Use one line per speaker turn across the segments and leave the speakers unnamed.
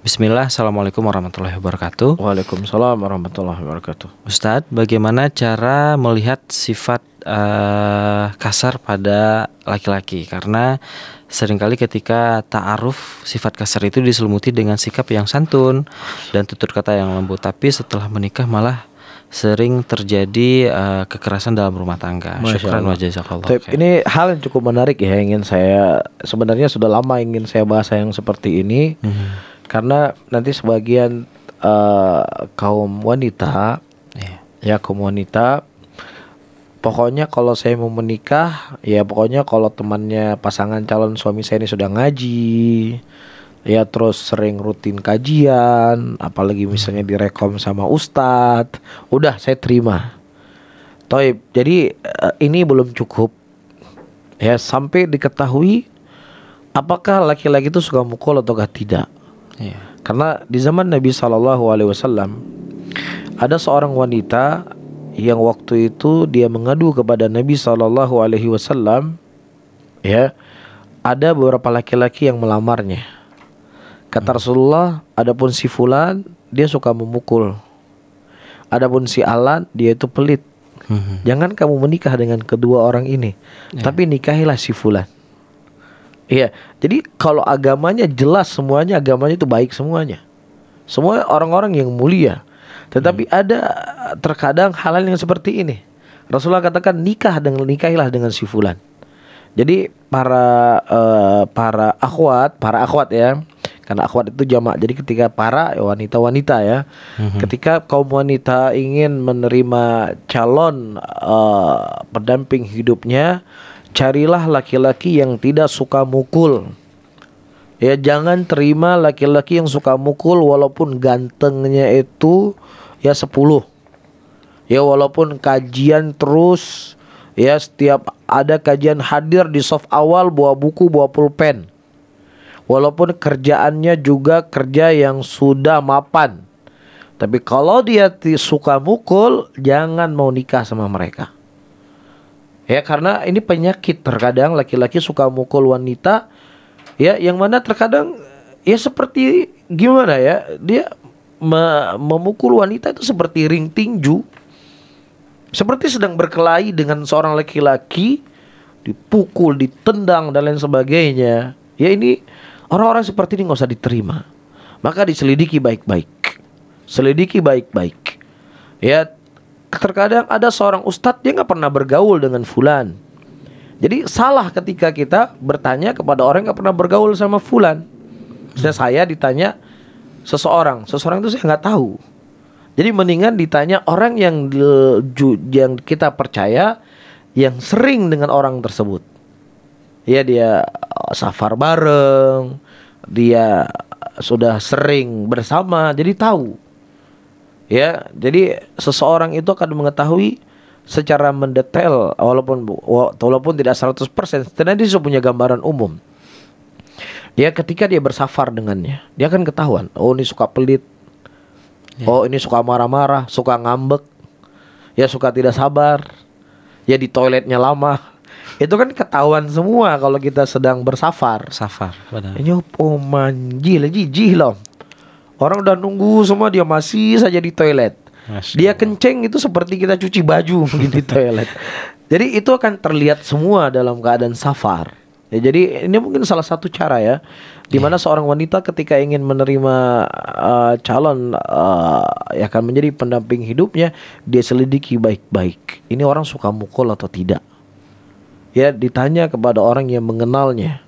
Bismillah, Assalamualaikum warahmatullahi wabarakatuh. Waalaikumsalam warahmatullahi wabarakatuh. Ustadz, bagaimana cara melihat sifat uh, kasar pada laki-laki? Karena seringkali ketika ta'aruf sifat kasar itu diselimuti dengan sikap yang santun dan tutur kata yang lembut, tapi setelah menikah malah sering terjadi uh, kekerasan dalam rumah tangga. Syukran wa jazakallah. Ini hal yang cukup menarik ya ingin saya sebenarnya sudah lama ingin saya bahas yang seperti ini. Hmm karena nanti sebagian uh, kaum wanita yeah. ya kaum wanita pokoknya kalau saya mau menikah ya pokoknya kalau temannya pasangan calon suami saya ini sudah ngaji ya terus sering rutin kajian apalagi misalnya direkom sama ustad, udah saya terima Toib jadi eh, ini belum cukup ya sampai diketahui apakah laki-laki itu suka mukul atau tidak Iya. Karena di zaman Nabi Shallallahu Alaihi Wasallam ada seorang wanita yang waktu itu dia mengadu kepada Nabi Shallallahu Alaihi Wasallam, ya ada beberapa laki-laki yang melamarnya. Kata hmm. Rasulullah, adapun si Fulan dia suka memukul, adapun si Alan dia itu pelit. Hmm. Jangan kamu menikah dengan kedua orang ini, ya. tapi nikahilah si Fulan. Iya. Jadi kalau agamanya jelas semuanya agamanya itu baik semuanya. Semua orang-orang yang mulia. Tetapi hmm. ada terkadang hal-hal yang seperti ini. Rasulullah katakan nikah dengan nikahilah dengan si fulan. Jadi para uh, para akhwat, para akhwat ya. Karena akhwat itu jamak. Jadi ketika para wanita-wanita ya, hmm. ketika kaum wanita ingin menerima calon uh, pendamping hidupnya, carilah laki-laki yang tidak suka mukul. Ya jangan terima laki-laki yang suka mukul walaupun gantengnya itu ya 10. Ya walaupun kajian terus ya setiap ada kajian hadir di soft awal buah buku, buah pulpen. Walaupun kerjaannya juga kerja yang sudah mapan. Tapi kalau dia suka mukul, jangan mau nikah sama mereka. Ya karena ini penyakit terkadang laki-laki suka mukul wanita ya yang mana terkadang ya seperti gimana ya dia me memukul wanita itu seperti ring tinju. Seperti sedang berkelahi dengan seorang laki-laki dipukul, ditendang dan lain sebagainya. Ya ini orang-orang seperti ini nggak usah diterima. Maka diselidiki baik-baik. Selidiki baik-baik. Ya terkadang ada seorang ustadz dia nggak pernah bergaul dengan fulan. Jadi salah ketika kita bertanya kepada orang yang nggak pernah bergaul sama fulan. Misalnya saya ditanya seseorang, seseorang itu saya nggak tahu. Jadi mendingan ditanya orang yang yang kita percaya yang sering dengan orang tersebut. Ya dia uh, safar bareng, dia sudah sering bersama, jadi tahu Ya, jadi seseorang itu akan mengetahui secara mendetail walaupun walaupun tidak 100% setidaknya dia punya gambaran umum. Dia ketika dia bersafar dengannya, dia akan ketahuan, oh ini suka pelit. ya. Oh, ini suka marah-marah, suka ngambek. Ya suka tidak sabar. Ya di toiletnya lama. Itu kan ketahuan semua kalau kita sedang bersafar. Safar, Ini oh manjil, jijih loh. Orang udah nunggu semua dia masih saja di toilet. Masya dia kenceng itu seperti kita cuci baju di toilet. Jadi itu akan terlihat semua dalam keadaan safar. Ya, jadi ini mungkin salah satu cara ya, dimana iya. yeah. seorang wanita ketika ingin menerima uh, calon uh, yang akan menjadi pendamping hidupnya, dia selidiki baik-baik. Ini orang suka mukul atau tidak? Ya ditanya kepada orang yang mengenalnya,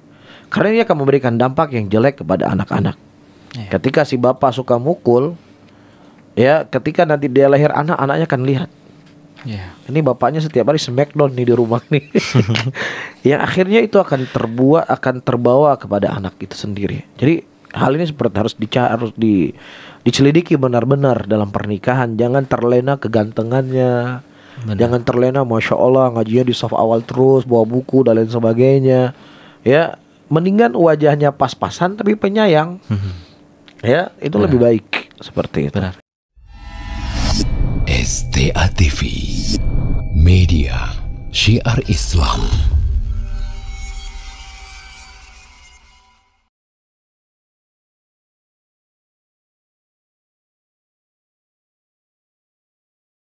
karena ini akan memberikan dampak yang jelek kepada anak-anak. Iya. Ketika si bapak suka mukul, ya ketika nanti dia lahir anak, anaknya akan lihat. Yeah. Ini bapaknya setiap hari smackdown nih di rumah nih. yang akhirnya itu akan terbuat, akan terbawa kepada anak itu sendiri. Jadi hal ini seperti harus dica harus di diselidiki benar-benar dalam pernikahan. Jangan terlena kegantengannya. Benar. Jangan terlena, masya Allah ngajinya di soft awal terus, bawa buku dan lain sebagainya. Ya, mendingan wajahnya pas-pasan tapi penyayang. -hmm Ya, itu Benar. lebih baik seperti itu. Benar. STA TV Media Syiar Islam